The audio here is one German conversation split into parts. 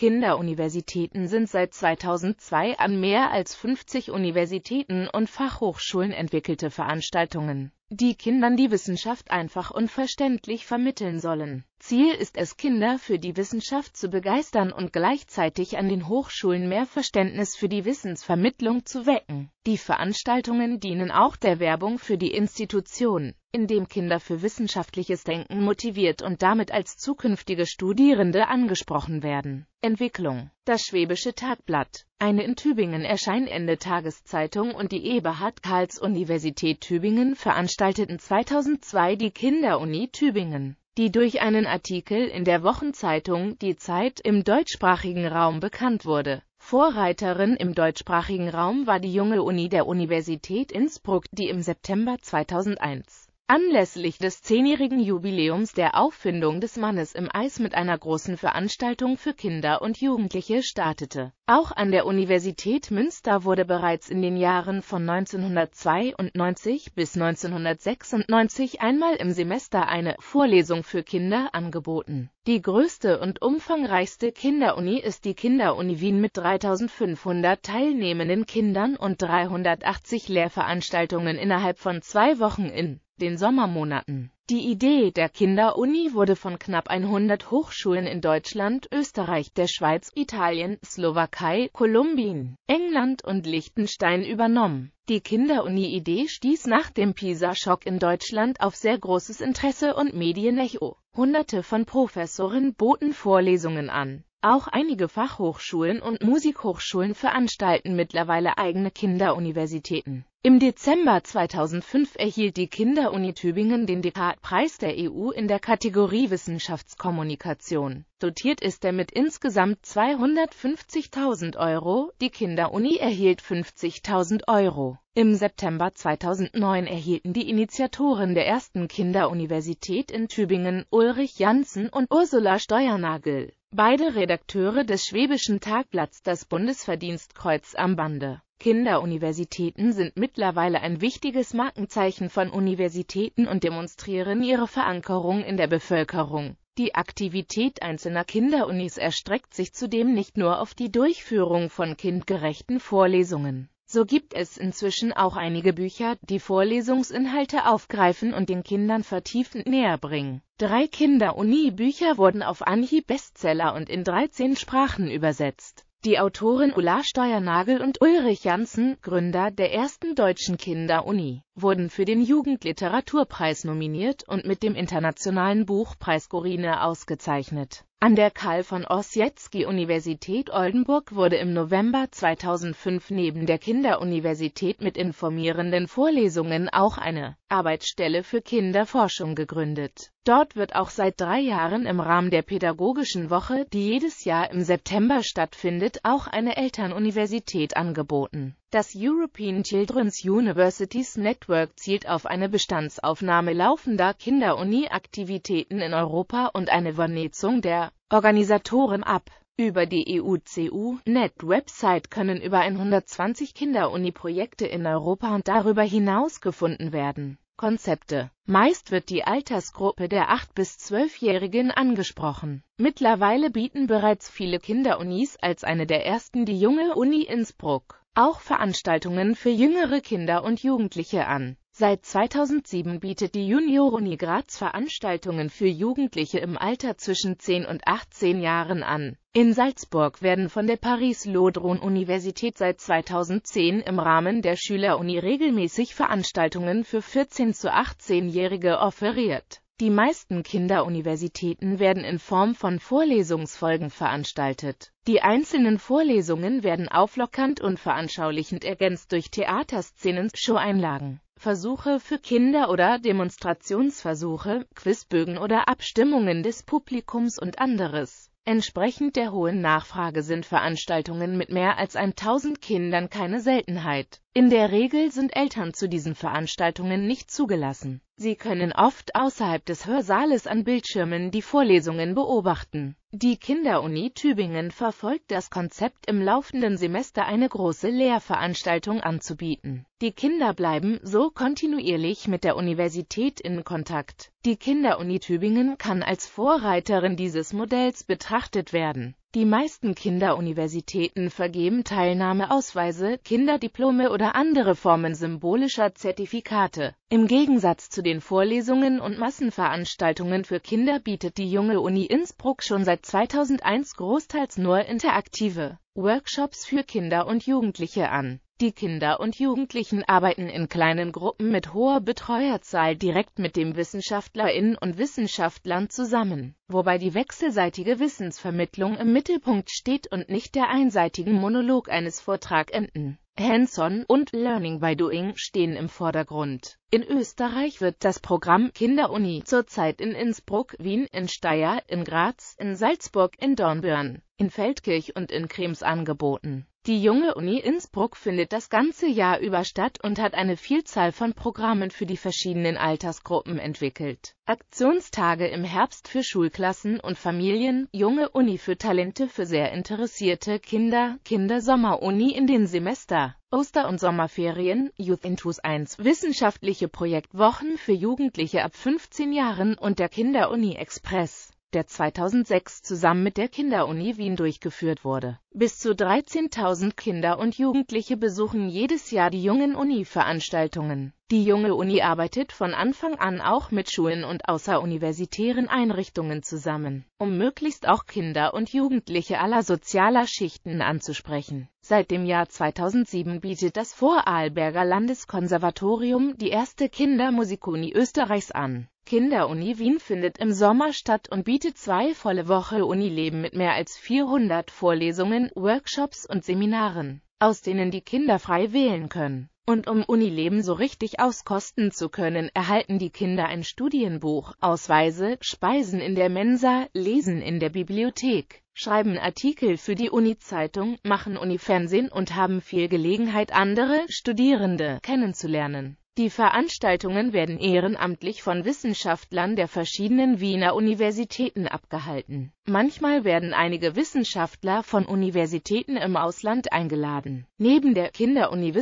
Kinderuniversitäten sind seit 2002 an mehr als 50 Universitäten und Fachhochschulen entwickelte Veranstaltungen, die Kindern die Wissenschaft einfach und verständlich vermitteln sollen Ziel ist es, Kinder für die Wissenschaft zu begeistern und gleichzeitig an den Hochschulen mehr Verständnis für die Wissensvermittlung zu wecken. Die Veranstaltungen dienen auch der Werbung für die Institution, indem Kinder für wissenschaftliches Denken motiviert und damit als zukünftige Studierende angesprochen werden. Entwicklung Das Schwäbische Tagblatt, eine in Tübingen erscheinende Tageszeitung und die Eberhard-Karls-Universität Tübingen veranstalteten 2002 die Kinderuni Tübingen die durch einen Artikel in der Wochenzeitung Die Zeit im deutschsprachigen Raum bekannt wurde. Vorreiterin im deutschsprachigen Raum war die Junge Uni der Universität Innsbruck, die im September 2001 Anlässlich des zehnjährigen Jubiläums der Auffindung des Mannes im Eis mit einer großen Veranstaltung für Kinder und Jugendliche startete. Auch an der Universität Münster wurde bereits in den Jahren von 1992 bis 1996 einmal im Semester eine Vorlesung für Kinder angeboten. Die größte und umfangreichste Kinderuni ist die Kinderuni Wien mit 3500 teilnehmenden Kindern und 380 Lehrveranstaltungen innerhalb von zwei Wochen in den Sommermonaten. Die Idee der Kinderuni wurde von knapp 100 Hochschulen in Deutschland, Österreich, der Schweiz, Italien, Slowakei, Kolumbien, England und Liechtenstein übernommen. Die Kinderuni-Idee stieß nach dem PISA-Schock in Deutschland auf sehr großes Interesse und Medienecho. Hunderte von Professoren boten Vorlesungen an. Auch einige Fachhochschulen und Musikhochschulen veranstalten mittlerweile eigene Kinderuniversitäten. Im Dezember 2005 erhielt die Kinderuni Tübingen den Dekatpreis der EU in der Kategorie Wissenschaftskommunikation. Dotiert ist er mit insgesamt 250.000 Euro, die Kinderuni erhielt 50.000 Euro. Im September 2009 erhielten die Initiatoren der ersten Kinderuniversität in Tübingen Ulrich Janssen und Ursula Steuernagel, beide Redakteure des Schwäbischen Tagblatts, das Bundesverdienstkreuz am Bande. Kinderuniversitäten sind mittlerweile ein wichtiges Markenzeichen von Universitäten und demonstrieren ihre Verankerung in der Bevölkerung. Die Aktivität einzelner Kinderunis erstreckt sich zudem nicht nur auf die Durchführung von kindgerechten Vorlesungen. So gibt es inzwischen auch einige Bücher, die Vorlesungsinhalte aufgreifen und den Kindern vertiefend näher bringen. Drei kinder bücher wurden auf Anhieb Bestseller und in 13 Sprachen übersetzt. Die Autoren Ulla Steuernagel und Ulrich Janssen, Gründer der ersten deutschen Kinderuni, wurden für den Jugendliteraturpreis nominiert und mit dem Internationalen Buchpreis Gorine ausgezeichnet an der Karl von Ossietzky Universität Oldenburg wurde im November 2005 neben der Kinderuniversität mit informierenden Vorlesungen auch eine Arbeitsstelle für Kinderforschung gegründet. Dort wird auch seit drei Jahren im Rahmen der Pädagogischen Woche, die jedes Jahr im September stattfindet, auch eine Elternuniversität angeboten das European Children's Universities Network zielt auf eine Bestandsaufnahme laufender kinderuni aktivitäten in Europa und eine Vernetzung der Organisatoren ab. Über die EUCU-Net-Website können über 120 kinderuni projekte in Europa und darüber hinaus gefunden werden. Konzepte. Meist wird die Altersgruppe der 8- bis 12-Jährigen angesprochen. Mittlerweile bieten bereits viele Kinderunis als eine der ersten die junge Uni Innsbruck auch Veranstaltungen für jüngere Kinder und Jugendliche an. Seit 2007 bietet die Junioruni Graz Veranstaltungen für Jugendliche im Alter zwischen 10 und 18 Jahren an. In Salzburg werden von der Paris-Lodron-Universität seit 2010 im Rahmen der Schüleruni regelmäßig Veranstaltungen für 14- zu 18-Jährige offeriert die meisten Kinderuniversitäten werden in Form von Vorlesungsfolgen veranstaltet. Die einzelnen Vorlesungen werden auflockernd und veranschaulichend ergänzt durch Theaterszenen, Showeinlagen. Versuche für Kinder oder Demonstrationsversuche, Quizbögen oder Abstimmungen des Publikums und anderes. Entsprechend der hohen Nachfrage sind Veranstaltungen mit mehr als 1000 Kindern keine Seltenheit in der Regel sind Eltern zu diesen Veranstaltungen nicht zugelassen. Sie können oft außerhalb des Hörsaales an Bildschirmen die Vorlesungen beobachten. Die Kinderuni Tübingen verfolgt das Konzept, im laufenden Semester eine große Lehrveranstaltung anzubieten. Die Kinder bleiben so kontinuierlich mit der Universität in Kontakt. Die Kinderuni Tübingen kann als Vorreiterin dieses Modells betrachtet werden. Die meisten Kinderuniversitäten vergeben Teilnahmeausweise, Kinderdiplome oder andere Formen symbolischer Zertifikate. Im Gegensatz zu den Vorlesungen und Massenveranstaltungen für Kinder bietet die junge Uni Innsbruck schon seit 2001 großteils nur interaktive Workshops für Kinder und Jugendliche an die Kinder und Jugendlichen arbeiten in kleinen Gruppen mit hoher Betreuerzahl direkt mit dem Wissenschaftlerinnen und Wissenschaftlern zusammen, wobei die wechselseitige Wissensvermittlung im Mittelpunkt steht und nicht der einseitigen Monolog eines Vortragenden. Hands-on und Learning by Doing stehen im Vordergrund. In Österreich wird das Programm Kinderuni zurzeit in Innsbruck, Wien, in Steyr, in Graz, in Salzburg, in Dornbirn, in Feldkirch und in Krems angeboten. Die junge Uni Innsbruck findet das ganze Jahr über statt und hat eine Vielzahl von Programmen für die verschiedenen Altersgruppen entwickelt. Aktionstage im Herbst für Schulklassen und Familien, junge Uni für Talente für sehr interessierte Kinder, Kindersommeruni in den Semester, Oster- und Sommerferien, Youth Intus 1, wissenschaftliche Projektwochen für Jugendliche ab 15 Jahren und der Kinderuni Express der 2006 zusammen mit der Kinderuni Wien durchgeführt wurde. Bis zu 13.000 Kinder und Jugendliche besuchen jedes Jahr die Jungen Uni-Veranstaltungen. Die Junge Uni arbeitet von Anfang an auch mit Schulen und außeruniversitären Einrichtungen zusammen, um möglichst auch Kinder und Jugendliche aller sozialer Schichten anzusprechen. Seit dem Jahr 2007 bietet das Vorarlberger Landeskonservatorium die erste Kindermusikuni Österreichs an Kinderuni Wien findet im Sommer statt und bietet zwei volle Woche Unileben mit mehr als 400 Vorlesungen, Workshops und Seminaren, aus denen die Kinder frei wählen können. Und um Unileben so richtig auskosten zu können, erhalten die Kinder ein Studienbuch, Ausweise, Speisen in der Mensa, Lesen in der Bibliothek, schreiben Artikel für die Uni-Zeitung, machen Uni-Fernsehen und haben viel Gelegenheit, andere Studierende kennenzulernen. Die Veranstaltungen werden ehrenamtlich von Wissenschaftlern der verschiedenen Wiener Universitäten abgehalten. Manchmal werden einige Wissenschaftler von Universitäten im Ausland eingeladen. Neben der Kinderuni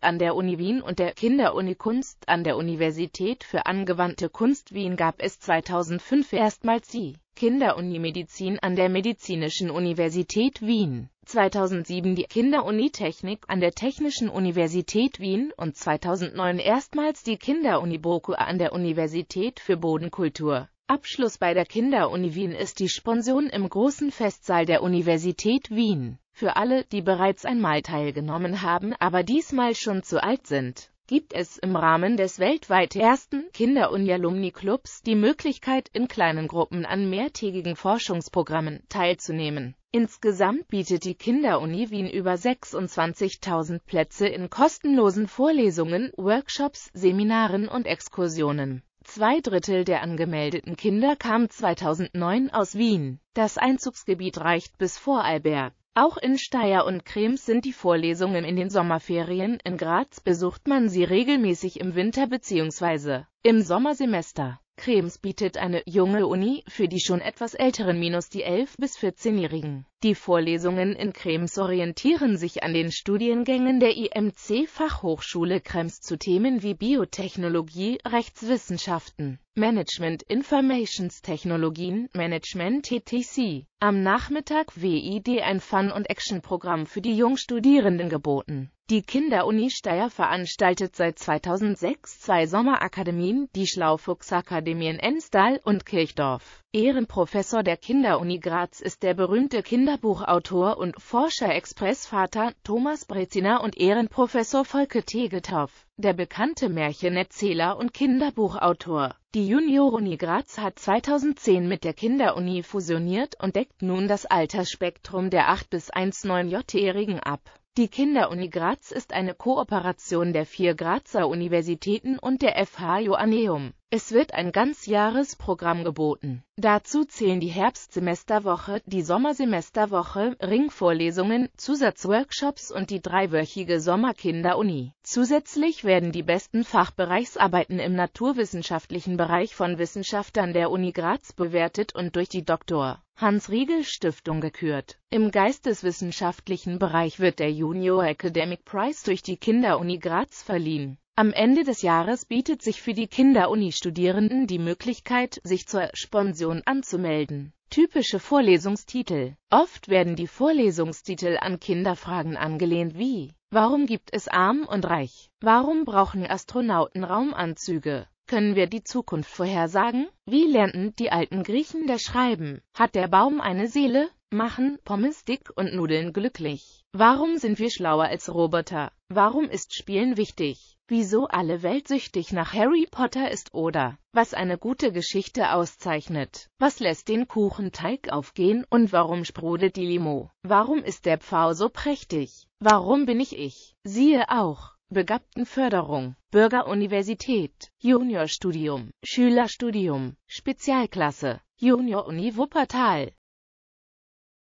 an der Uni Wien und der Kinderunikunst an der Universität für angewandte Kunst Wien gab es 2005 erstmals die Kinderunimedizin an der Medizinischen Universität Wien. 2007 die Kinderunitechnik an der Technischen Universität Wien und 2009 erstmals die Kinderuniboku an der Universität für Bodenkultur. Abschluss bei der Kinderuni Wien ist die Sponsion im großen Festsaal der Universität Wien. Für alle, die bereits einmal teilgenommen haben, aber diesmal schon zu alt sind, gibt es im Rahmen des weltweit ersten Kinderuni-Alumni-Clubs die Möglichkeit, in kleinen Gruppen an mehrtägigen Forschungsprogrammen teilzunehmen. Insgesamt bietet die Kinderuni Wien über 26.000 Plätze in kostenlosen Vorlesungen, Workshops, Seminaren und Exkursionen. Zwei Drittel der angemeldeten Kinder kamen 2009 aus Wien. Das Einzugsgebiet reicht bis Vorarlberg. Auch in Steyr und Krems sind die Vorlesungen in den Sommerferien, in Graz besucht man sie regelmäßig im Winter bzw. im Sommersemester. Krems bietet eine junge Uni für die schon etwas älteren minus die 11- bis 14-Jährigen. Die Vorlesungen in Krems orientieren sich an den Studiengängen der IMC-Fachhochschule Krems zu Themen wie Biotechnologie, Rechtswissenschaften, Management Informations Technologien, Management TTC. Am Nachmittag WID ein Fun- und Action-Programm für die Jungstudierenden geboten die Kinderuni Steyr veranstaltet seit 2006 zwei Sommerakademien, die Schlaufuchsakademien in Enstal und Kirchdorf. Ehrenprofessor der Kinderuni Graz ist der berühmte Kinderbuchautor und Forscher-Expressvater Thomas Breziner und Ehrenprofessor Volke Tegethoff, der bekannte Märchenerzähler und Kinderbuchautor. Die Junioruni Graz hat 2010 mit der Kinderuni fusioniert und deckt nun das Altersspektrum der 8- bis 1 1,9-Jährigen ab. Die Kinderuni Graz ist eine Kooperation der vier Grazer Universitäten und der FH Joanneum es wird ein Ganzjahresprogramm geboten. Dazu zählen die Herbstsemesterwoche, die Sommersemesterwoche, Ringvorlesungen, Zusatzworkshops und die dreiwöchige Sommerkinderuni. Zusätzlich werden die besten Fachbereichsarbeiten im naturwissenschaftlichen Bereich von Wissenschaftlern der Uni Graz bewertet und durch die Dr. Hans-Riegel-Stiftung gekürt. Im geisteswissenschaftlichen Bereich wird der Junior Academic Prize durch die Kinderuni Graz verliehen. Am Ende des Jahres bietet sich für die Kinder-Uni-Studierenden die Möglichkeit, sich zur Sponsion anzumelden. Typische Vorlesungstitel Oft werden die Vorlesungstitel an Kinderfragen angelehnt wie Warum gibt es Arm und Reich? Warum brauchen Astronauten Raumanzüge? Können wir die Zukunft vorhersagen? Wie lernten die alten Griechen das Schreiben? Hat der Baum eine Seele? Machen Pommes dick und Nudeln glücklich. Warum sind wir schlauer als Roboter? Warum ist Spielen wichtig? wieso alle Welt süchtig nach Harry Potter ist oder was eine gute Geschichte auszeichnet. Was lässt den Kuchenteig aufgehen und warum sprudelt die Limo? Warum ist der Pfau so prächtig? Warum bin ich ich? Siehe auch. Begabtenförderung, Bürgeruniversität, Juniorstudium, Schülerstudium, Spezialklasse, Junior-Uni Wuppertal.